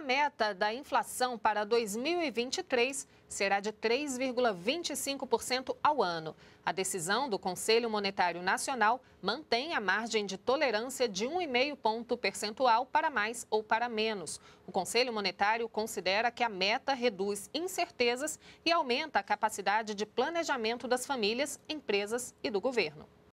a meta da inflação para 2023 será de 3,25% ao ano. A decisão do Conselho Monetário Nacional mantém a margem de tolerância de 1,5 ponto percentual para mais ou para menos. O Conselho Monetário considera que a meta reduz incertezas e aumenta a capacidade de planejamento das famílias, empresas e do governo.